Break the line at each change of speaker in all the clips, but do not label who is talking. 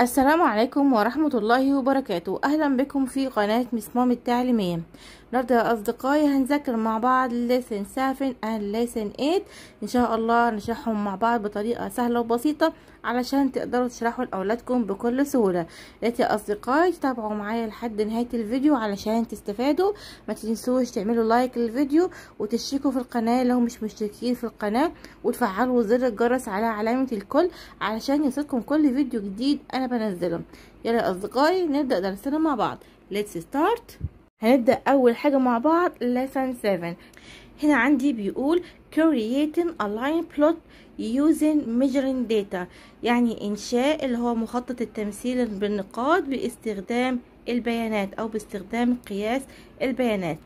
السلام عليكم ورحمة الله وبركاته أهلا بكم في قناة مسمام التعليمية النهاردة يا أصدقائي هنذاكر مع بعض lesson 7 and lesson 8 إن شاء الله نشرحهم مع بعض بطريقة سهلة وبسيطة علشان تقدروا تشرحوا لأولادكم بكل سهولة ريت يا أصدقائي تتابعوا معايا لحد نهاية الفيديو علشان تستفادوا ما تنسوش تعملوا لايك للفيديو وتشتركوا في القناة لو مش مشتركين في القناة وتفعلوا زر الجرس على علامة الكل علشان يوصلكم كل فيديو جديد أنا بنزله يلا يا أصدقائي نبدأ درسنا مع بعض let's start هنبدأ أول حاجة مع بعض lesson 7 هنا عندي بيقول creating a line plot using measuring data يعني إنشاء اللي هو مخطط التمثيل بالنقاط باستخدام البيانات أو باستخدام قياس البيانات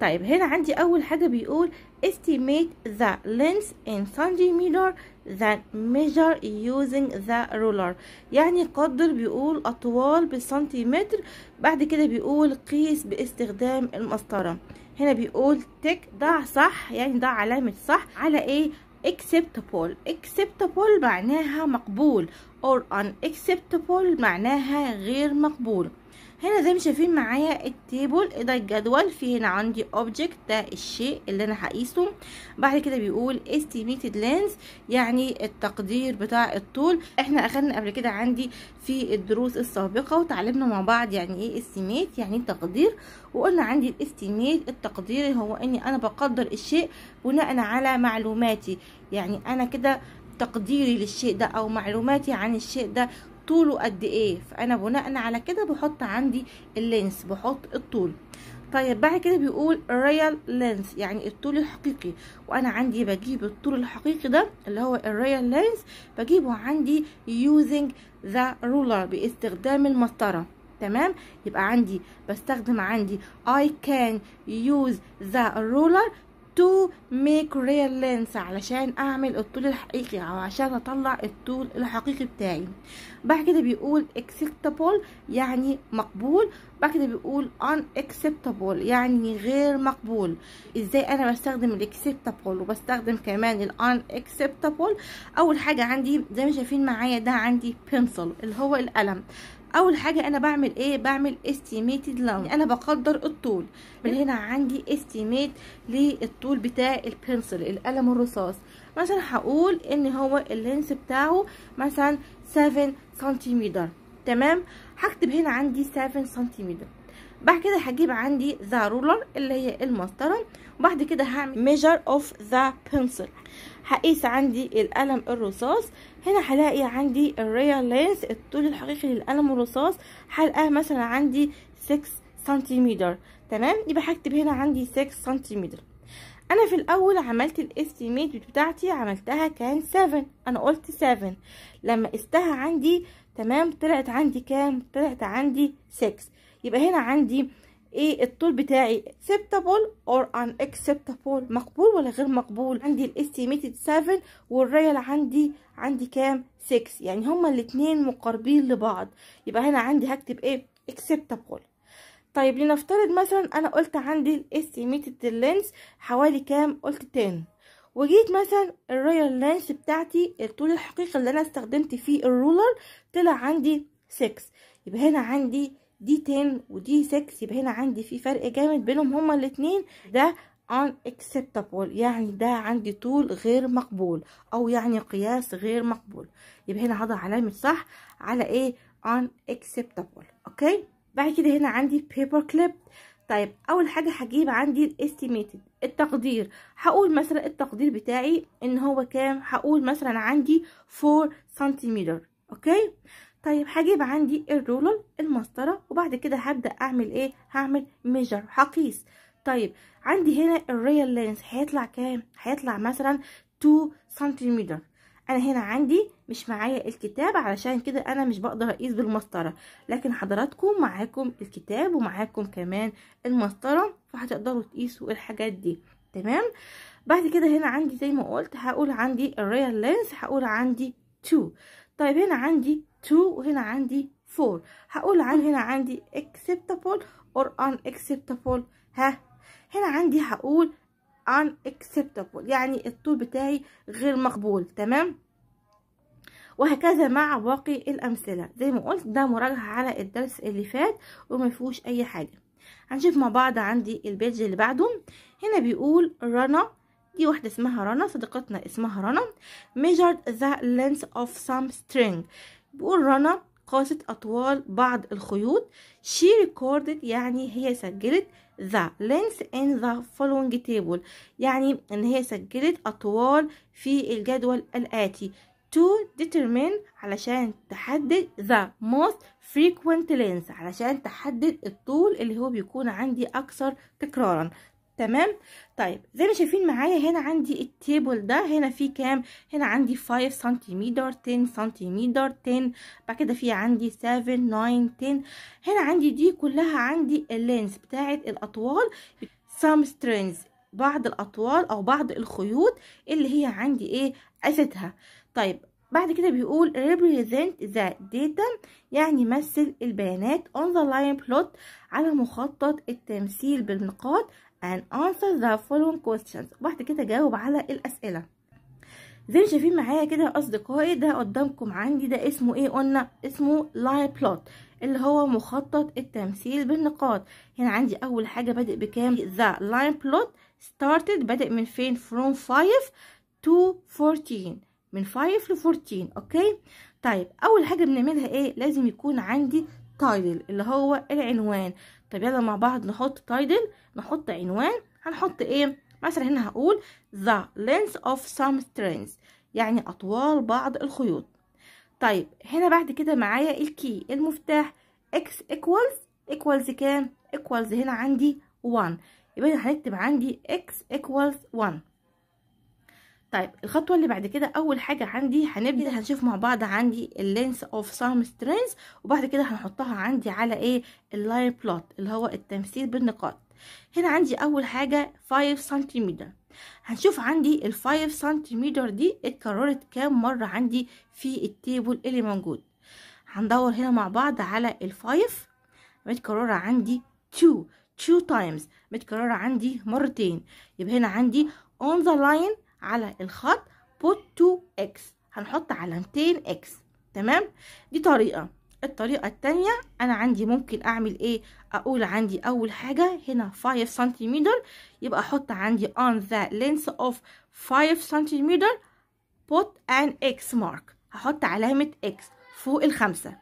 طيب هنا عندي أول حاجة بيقول estimate the length in centimeter than measure using the ruler يعني قدر بيقول أطوال بالسنتيمتر بعد كده بيقول قيس باستخدام المسطرة هنا بيقول تك ضع صح يعني ضع علامة صح على ايه acceptable acceptable معناها مقبول or unacceptable معناها غير مقبول هنا زي ما شايفين معايا التيبل ده الجدول في هنا عندي اوبجكت ده الشيء اللي انا هقيسه بعد كده بيقول estimated length يعني التقدير بتاع الطول احنا اخدنا قبل كده عندي في الدروس السابقه وتعلمنا مع بعض يعني ايه estimate يعني تقدير وقلنا عندي الاستيميت التقدير هو اني انا بقدر الشيء بناء على معلوماتي يعني انا كده تقديري للشيء ده او معلوماتي عن الشيء ده طوله قد ايه فانا بناء على كده بحط عندي اللينس بحط الطول طيب بعد كده بيقول الريال لينس يعني الطول الحقيقي وانا عندي بجيب الطول الحقيقي ده اللي هو الريال لينس بجيبه عندي using the ruler باستخدام المسطره تمام يبقى عندي بستخدم عندي I can use the ruler تو ميك ريال لينس علشان اعمل الطول الحقيقي او عشان اطلع الطول الحقيقي بتاعي بعد كده بيقول اكسبتابل يعني مقبول بعد كده بيقول اكسبتابل يعني غير مقبول ازاي انا بستخدم الاكسبتابل وبستخدم كمان الانكسبتابل اول حاجه عندي زي ما شايفين معايا ده عندي بنسل اللي هو القلم اول حاجه انا بعمل ايه بعمل استيميتد لونج يعني انا بقدر الطول من هنا عندي استيميت للطول بتاع البنسل القلم الرصاص مثلا هقول ان هو اللينس بتاعه مثلا 7 سنتيمتر تمام هكتب هنا عندي 7 سنتيمتر بعد كده هجيب عندي ذا رولر اللي هي المسطره وبعد كده هعمل ميجر اوف ذا بنسل هقيس عندي القلم الرصاص هنا هلاقي عندي الريال لينث الطول الحقيقي للقلم الرصاص هلقاه مثلا عندي 6 سنتيمتر تمام يبقى هكتب هنا عندي 6 سنتيمتر انا في الاول عملت الاستيميت بتاعتي عملتها كان 7 انا قلت 7 لما قستها عندي تمام طلعت عندي كام طلعت عندي 6 يبقى هنا عندي ايه الطول بتاعي acceptable or unacceptable مقبول ولا غير مقبول عندي الاستيميتد 7 والريال عندي عندي كام 6 يعني هما الاثنين مقاربين لبعض يبقى هنا عندي هكتب ايه acceptable طيب لنفترض مثلا انا قلت عندي الاستيميتد لينس حوالي كام قلت 10 وجيت مثلا الريال لينس بتاعتي الطول الحقيقي اللي انا استخدمت فيه الرولر طلع عندي 6 يبقى هنا عندي دي 10 ودي 6 يبقى هنا عندي في فرق جامد بينهم هما الاثنين ده unacceptable يعني ده عندي طول غير مقبول او يعني قياس غير مقبول يبقى هنا هضع علامه صح على ايه unacceptable اوكي بعد كده هنا عندي paper clip طيب اول حاجه هجيب عندي الاستيميتد التقدير هقول مثلا التقدير بتاعي ان هو كام هقول مثلا عندي 4 سنتيمتر اوكي طيب هجيب عندي الرولر المسطره وبعد كده هبدا اعمل ايه هعمل ميجر هقيس طيب عندي هنا الريال لينس هيطلع كام هيطلع مثلا 2 سنتيمتر انا هنا عندي مش معايا الكتاب علشان كده انا مش بقدر اقيس بالمسطره لكن حضراتكم معاكم الكتاب ومعاكم كمان المسطره فهتقدروا تقيسوا الحاجات دي تمام بعد كده هنا عندي زي ما قلت هقول عندي الريال لينس هقول عندي 2 طيب هنا عندي 2 وهنا عندي 4 هقول عن هنا عندي acceptable or unacceptable ها هنا عندي هقول unacceptable يعني الطول بتاعي غير مقبول تمام وهكذا مع باقي الأمثلة زي ما قلت ده مراجعة على الدرس اللي فات وما فيهوش أي حاجة هنشوف مع بعض عندي البيج اللي بعده هنا بيقول رنا دي واحدة اسمها رنا صديقتنا اسمها رنا measured the length of some string بيقول رنا قاست أطوال بعض الخيوط she recorded يعني هي سجلت the length in the following table يعني إن هي سجلت أطوال في الجدول الآتي to determine علشان تحدد the most frequent length علشان تحدد الطول اللي هو بيكون عندي أكثر تكرارا تمام طيب زي ما شايفين معايا هنا عندي التيبل ده هنا في كام هنا عندي 5 سنتيمتر 10 سنتيمتر 10 بعد كده في عندي 7 9 10 هنا عندي دي كلها عندي اللينس بتاعه الاطوال some strings بعض الاطوال او بعض الخيوط اللي هي عندي ايه قاستها طيب بعد كده بيقول represent the data يعني مثل البيانات on the line plot على مخطط التمثيل بالنقاط and answer the following questions وبعد كده جاوب على الأسئلة زي اللي شايفين معايا كده يا أصدقائي ده قدامكم عندي ده اسمه إيه قلنا اسمه line بلوت اللي هو مخطط التمثيل بالنقاط هنا عندي أول حاجة بادئ بكام the line plot started بادئ من فين from 5 to 14 من 5 ل 14 أوكي طيب أول حاجة بنعملها إيه لازم يكون عندي تايتل اللي هو العنوان طب يلا مع بعض نحط تايتل نحط عنوان هنحط ايه مثلا هنا هقول the length of some strings يعني اطوال بعض الخيوط طيب هنا بعد كده معايا الكي المفتاح x equals equals كام equals هنا عندي 1 يبقى هنكتب عندي x equals 1 طيب الخطوه اللي بعد كده اول حاجه عندي هنبدا هنشوف مع بعض عندي اللينس اوف سام سترينز وبعد كده هنحطها عندي على ايه اللاين بلوت اللي هو التمثيل بالنقاط هنا عندي اول حاجه 5 سنتيمتر هنشوف عندي ال 5 سنتيمتر دي اتكررت كام مره عندي في التيبل اللي موجود هندور هنا مع بعض على ال 5 متكرره عندي 2 2 تايمز متكرره عندي مرتين يبقى هنا عندي on the line على الخط put to x هنحط علامتين x تمام دي طريقة الطريقة التانية انا عندي ممكن اعمل ايه اقول عندي اول حاجة هنا 5 سنتيمتر يبقى احط عندي on the length of 5 سنتيمتر put an x mark هحط علامة x فوق الخمسة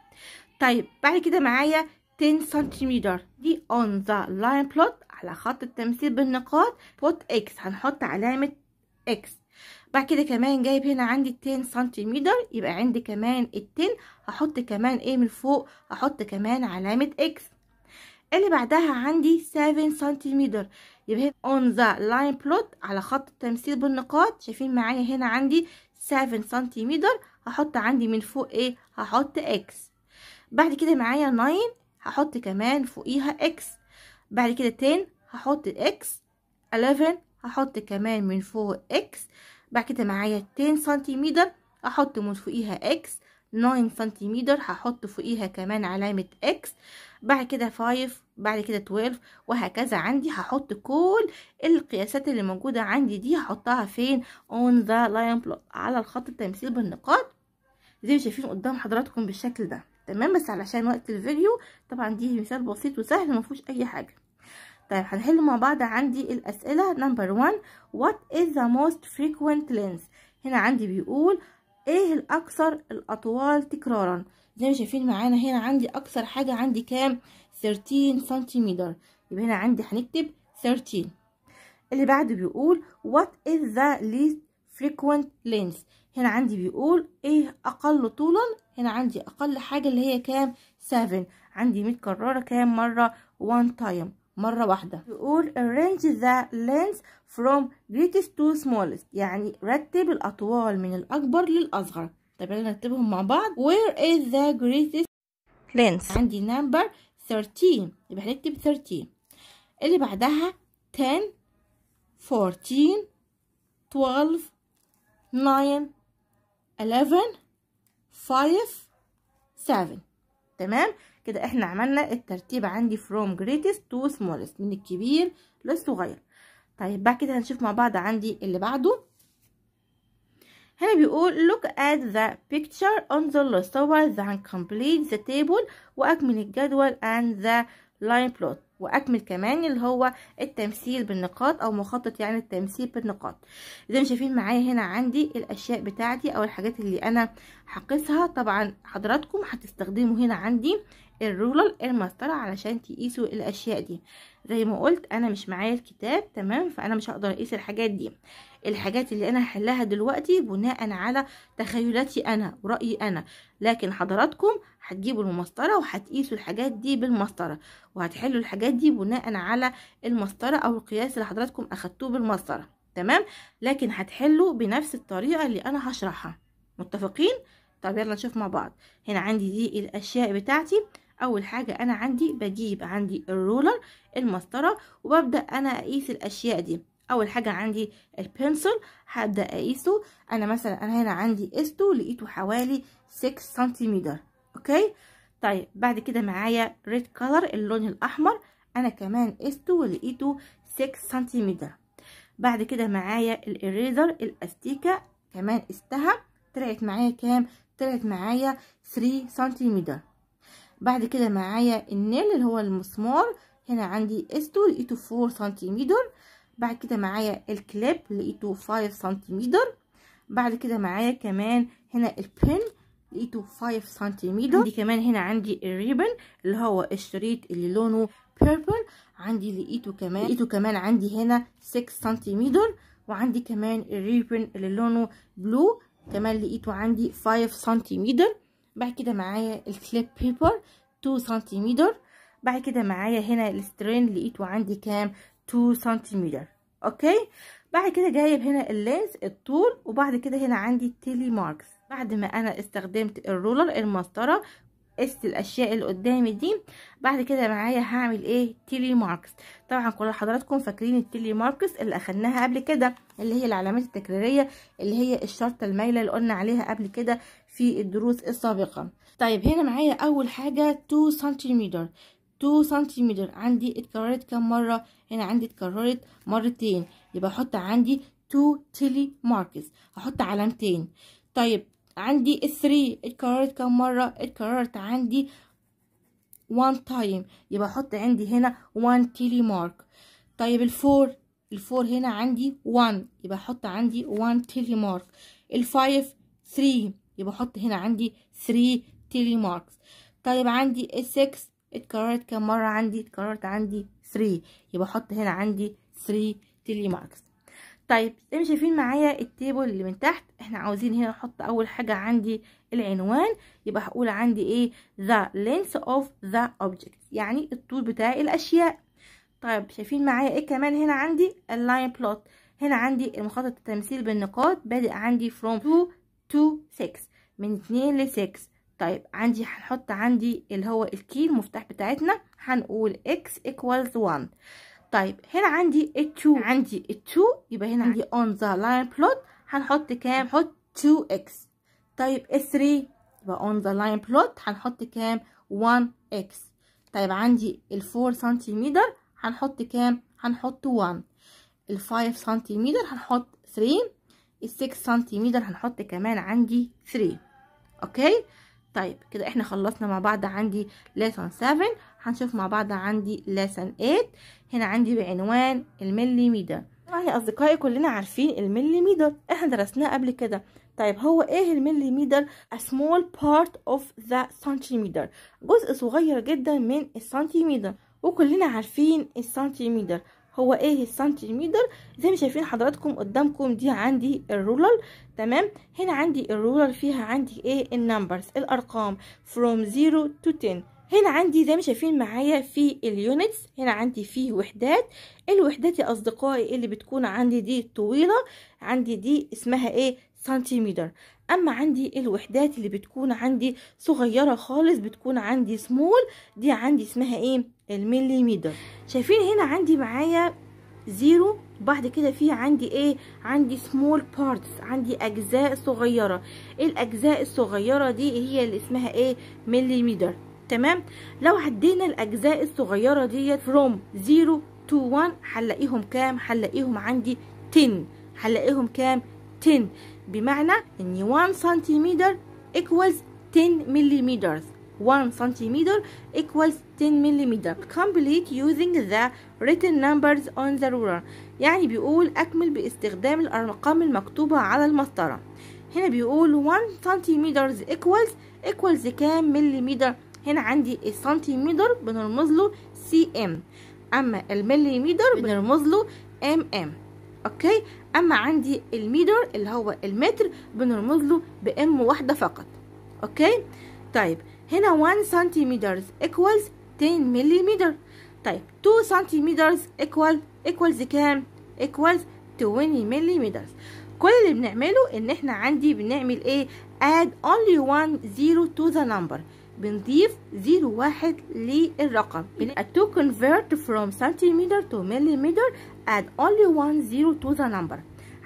طيب بعد كده معايا 10 سنتيمتر دي on the line plot على خط التمثيل بالنقاط put x هنحط علامة اكس بعد كده كمان جايب هنا عندي 10 سنتيمتر يبقى عندي كمان التين هحط كمان ايه من فوق هحط كمان علامة اكس اللي بعدها عندي 7 سنتيمتر يبقى هنا اون ذا لاين بلوت على خط التمثيل بالنقاط شايفين معايا هنا عندي 7 سنتيمتر هحط عندي من فوق ايه هحط اكس بعد كده معايا 9 هحط كمان فوقيها اكس بعد كده 10 هحط اكس 11 هحط كمان من فوق اكس بعد كده معايا 10 سنتيمتر احط من فوقيها اكس 9 سنتيمتر هحط فوقيها كمان علامة اكس بعد كده 5 بعد كده 12 وهكذا عندي هحط كل القياسات اللي موجودة عندي دي هحطها فين اون ذا لاين بلوت على الخط التمثيل بالنقاط زي ما شايفين قدام حضراتكم بالشكل ده تمام بس علشان وقت الفيديو طبعا دي مثال بسيط وسهل مفهوش اي حاجة طيب هنحل مع بعض عندي الأسئلة نمبر 1 وات از ذا موست فريكوينت lens هنا عندي بيقول ايه الأكثر الأطوال تكرارا زي ما شايفين معانا هنا عندي أكثر حاجة عندي كام 13 سنتيمتر يبقى هنا عندي هنكتب 13 اللي بعده بيقول وات از ذا ليست فريكوينت lens هنا عندي بيقول ايه اقل طولا هنا عندي اقل حاجة اللي هي كام 7 عندي متكررة كام مرة one تايم مرة واحدة يقول arrange the lengths from greatest to smallest يعني رتب الأطوال من الأكبر للأصغر طيب يلا نرتبهم مع بعض where is the greatest length عندي number 13 يبقى هنكتب 13 اللي بعدها 10 14 12 9 11 5 7 تمام كده احنا عملنا الترتيب عندي from greatest to smallest من الكبير للصغير طيب بعد كده هنشوف مع بعض عندي اللي بعده هنا بيقول look at the picture on the list صور the complete the table واكمل الجدول and the line plot واكمل كمان اللي هو التمثيل بالنقاط او مخطط يعني التمثيل بالنقاط زي ما شايفين معايا هنا عندي الاشياء بتاعتي او الحاجات اللي انا هقيسها طبعا حضراتكم هتستخدموا هنا عندي الرولر المسطره علشان تقيسوا الاشياء دي زي ما قلت انا مش معايا الكتاب تمام فانا مش هقدر اقيس الحاجات دي الحاجات اللي انا هحلها دلوقتي بناء على تخيلاتي انا ورايي انا لكن حضراتكم هتجيبوا المسطره وهتقيسوا الحاجات دي بالمسطره وهتحلوا الحاجات دي بناء على المسطره او القياس اللي حضراتكم اخدتوه بالمسطره تمام لكن هتحلوا بنفس الطريقه اللي انا هشرحها متفقين طب يلا نشوف مع بعض هنا عندي دي الاشياء بتاعتي اول حاجه انا عندي بجيب عندي الرولر المسطره وببدا انا اقيس الاشياء دي اول حاجه عندي البنسل هبدا اقيسه انا مثلا انا هنا عندي قسته لقيته حوالي 6 سنتيمتر اوكي طيب بعد كده معايا ريد كولر اللون الاحمر انا كمان قسته ولقيته 6 سنتيمتر بعد كده معايا الاريزر الاستيكه كمان قستها طلعت معايا كام طلعت معايا 3 سنتيمتر بعد كده معايا النيل اللي هو المسمار هنا عندي قسته لقيته 4 سنتيمتر بعد كده معايا الكليب لقيته 5 سنتيمتر بعد كده معايا كمان هنا البن لقيته 5 سنتيمتر عندي كمان هنا عندي الريبن اللي هو الشريط اللي لونه بيربل عندي لقيته كمان لقيته كمان عندي هنا 6 سنتيمتر وعندي كمان الريبن اللي لونه بلو كمان لقيته عندي 5 سنتيمتر بعد كده معايا الكليب بيبر 2 سنتيمتر بعد كده معايا هنا السترين لقيته عندي كام 2 سنتيمتر اوكي بعد كده جايب هنا اللينز الطول وبعد كده هنا عندي التيلي ماركس بعد ما انا استخدمت الرولر المسطره قست الاشياء اللي قدامي دي بعد كده معايا هعمل ايه تيلي ماركس طبعا كل حضراتكم فاكرين التيلي ماركس اللي اخدناها قبل كده اللي هي العلامات التكريريه اللي هي الشرطه المايله اللي قلنا عليها قبل كده في الدروس السابقه طيب هنا معايا اول حاجه 2 سنتيمتر 2 سنتيمتر عندي اتكررت كام مره هنا عندي اتكررت مرتين يبقى احط عندي 2 تيلي ماركس هحط علامتين طيب عندي الثري اتكررت كم مرة اتكررت عندي one تايم يبقى احط عندي هنا one تيلي مارك طيب الفور الفور هنا عندي one يبقى احط عندي one تيلي مارك الفايف ثري يبقى احط هنا عندي ثري تيلي مارك طيب عندي السكس اتكررت كم مرة عندي اتكررت عندي ثري يبقى احط هنا عندي ثري تيلي ماركس طيب ما شايفين معايا التيبل اللي من تحت احنا عاوزين هنا نحط اول حاجه عندي العنوان يبقى هقول عندي ايه the length of the object يعني الطول بتاع الاشياء طيب شايفين معايا ايه كمان هنا عندي اللاين بلوت هنا عندي المخطط التمثيل بالنقاط بادئ عندي from 2 to 6 من 2 ل 6 طيب عندي هنحط عندي اللي هو الكي المفتاح بتاعتنا هنقول x equals 1 طيب هنا عندي التو عندي التو يبقى هنا عندي اون ذا لاين بلوت هنحط كام حط 2 اكس طيب ال 3 يبقى اون ذا لاين بلوت هنحط كام 1 اكس طيب عندي ال 4 سنتيمتر هنحط كام هنحط 1 ال 5 سنتيمتر هنحط 3 ال 6 سنتيمتر هنحط كمان عندي 3 اوكي طيب كده احنا خلصنا مع بعض عندي lesson 7 هنشوف مع بعض عندي lesson 8 هنا عندي بعنوان المليميتر طبعا يا اصدقائي كلنا عارفين المليميتر احنا درسناه قبل كده طيب هو ايه المليميتر a small part of the centimeter جزء صغير جدا من السنتيمتر وكلنا عارفين السنتيمتر هو ايه السنتيمتر زي ما شايفين حضراتكم قدامكم دي عندي الرولر تمام هنا عندي الرولر فيها عندي ايه النمبرز الارقام from 0 to 10 هنا عندي زي ما شايفين معايا في اليونتس هنا عندي فيه وحدات الوحدات يا اصدقائي اللي بتكون عندي دي طويله عندي دي اسمها ايه سنتيمتر اما عندي الوحدات اللي بتكون عندي صغيره خالص بتكون عندي سمول دي عندي اسمها ايه المليمتر شايفين هنا عندي معايا زيرو بعد كده في عندي ايه عندي سمول بارتس عندي اجزاء صغيره الاجزاء الصغيره دي هي اللي اسمها ايه مليمتر تمام لو عدينا الاجزاء الصغيره ديت from 0 to 1 هنلاقيهم كام هنلاقيهم عندي 10 هنلاقيهم كام 10 بمعنى ان 1 سنتيمتر ايكوالز 10 ملم 1 سنتيمتر ايكوالز 10 ملم كومبليت يوزنج ذا ريتن نمبرز اون ذا ruler يعني بيقول أكمل باستخدام الأرقام المكتوبة على المسطرة هنا بيقول 1 سنتيمتر ايكوالز ايكوالز كام ملم هنا عندي السنتيمتر بنرمز له سي ام اما المليمتر بنرمز له ام mm. ام اوكي اما عندي الميتر اللي هو المتر بنرمز له بام واحده فقط اوكي طيب هنا 1 سنتيمتر ايكوالز 10 مليمتر طيب 2 سنتيمتر ايكوال ايكوالز كام ايكوالز 20 مليمتر كل اللي بنعمله ان احنا عندي بنعمل ايه add only one zero to the number بنضيف 01 للرقم to convert from centimeter to millimeter add only one zero to the number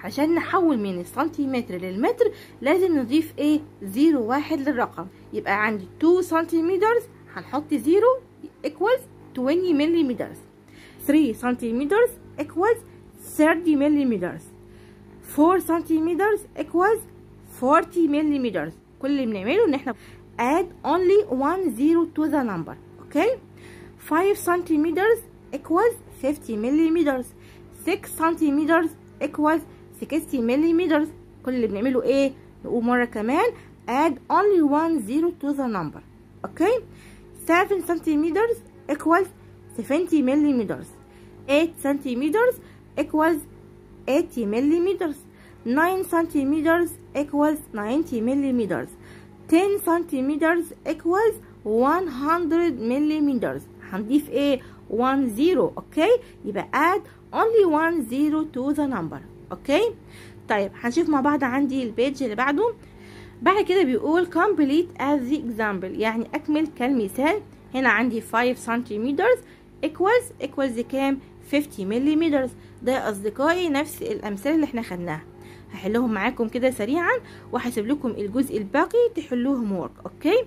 عشان نحول من السنتيمتر للمتر لازم نضيف ايه زيرو واحد للرقم يبقى عندي 2 سنتيمتر هنحط زيرو equals 20 مليمتر 3 سنتيمتر equals 30 مليمتر 4 سنتيمتر equals 40 مليمتر كل اللي بنعمله ان احنا add only one zero to the number okay 5 centimeters equals 50 millimeters 6 centimeters equals 60 millimeters كل اللي بنعمله ايه نقول مره كمان add only one zero to the number okay 7 centimeters equals 70 millimeters 8 centimeters equals 80 millimeters 9 centimeters equals 90 millimeters 10 centimeters equals 100 millimeters هنضيف ايه 10 اوكي يبقى add only 10 0 to the number اوكي طيب هنشوف مع بعض عندي البيج اللي بعده بعد كده بيقول complete as the example يعني اكمل كالمثال هنا عندي 5 سنتيمترز equals equals كام 50 مليمتر ده يا اصدقائي نفس الامثله اللي احنا خدناها هحلهم معاكم كده سريعا وهسيب لكم الجزء الباقي تحلوه هوم اوكي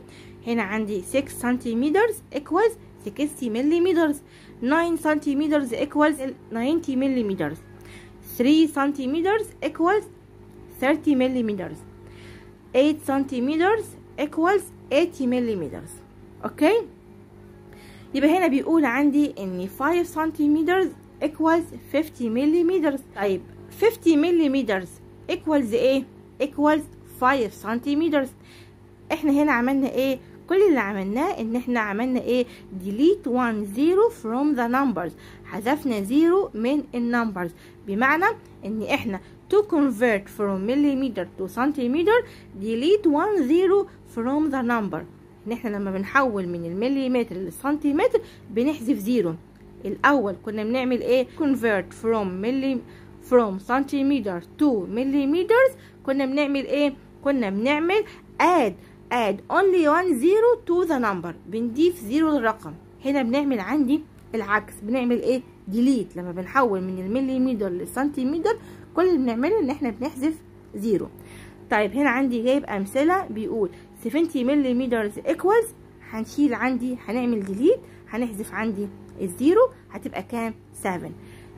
هنا عندي 6 سنتيمتر ايكوالز 60 ملم 9 سنتيمتر ايكوالز 90 ملم 3 سنتيمتر ايكوالز 30 ملم 8 سنتيمتر ايكوالز 80 ملم اوكي يبقى هنا بيقول عندي ان 5 سنتيمتر ايكوالز 50 ملم طيب 50 ملم ايكوالز ايه ايكوالز 5 سنتيمتر احنا هنا عملنا ايه كل اللي عملناه ان احنا عملنا ايه delete one zero from the numbers حذفنا zero من النمبرز بمعنى ان احنا to convert from millimeter to centimeter delete one zero from the number ان احنا لما بنحول من المليمتر للسنتيمتر بنحذف زيرو الاول كنا بنعمل ايه convert from millimeter from centimeter to millimeters كنا بنعمل ايه كنا بنعمل add add only one zero to the number بنضيف زيرو للرقم هنا بنعمل عندي العكس بنعمل ايه ديليت لما بنحول من المليمتر للسنتيمتر كل اللي بنعمله ان احنا بنحذف زيرو طيب هنا عندي جايب امثله بيقول 70 مليمتر equals هنشيل عندي هنعمل ديليت هنحذف عندي الزيرو هتبقى كام 7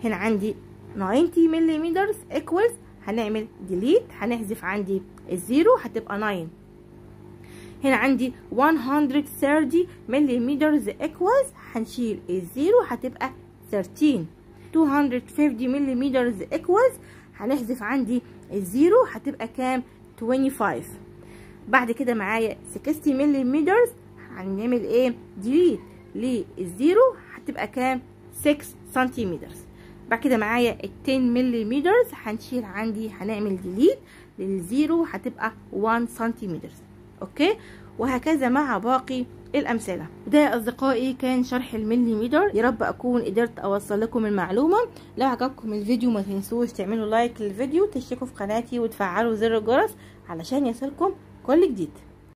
هنا عندي 90 ملم ايكوالز هنعمل ديليت هنحذف عندي الزيرو هتبقى 9 هنا عندي 130 ملم ايكوالز هنشيل الزيرو هتبقى 13 250 ملم ايكوالز هنحذف عندي الزيرو هتبقى كام 25 بعد كده معايا 60 ملم هنعمل ايه ديليت للزيرو هتبقى كام 6 سنتيمترز بعد كده معايا ال 10 ملم هنشيل عندي هنعمل ديليت للزيرو هتبقى 1 سنتيمتر اوكي وهكذا مع باقي الامثله ده يا اصدقائي كان شرح المليمتر يا رب اكون قدرت اوصل لكم المعلومه لو عجبكم الفيديو ما تنسوش تعملوا لايك للفيديو تشتركوا في قناتي وتفعلوا زر الجرس علشان يصلكم كل جديد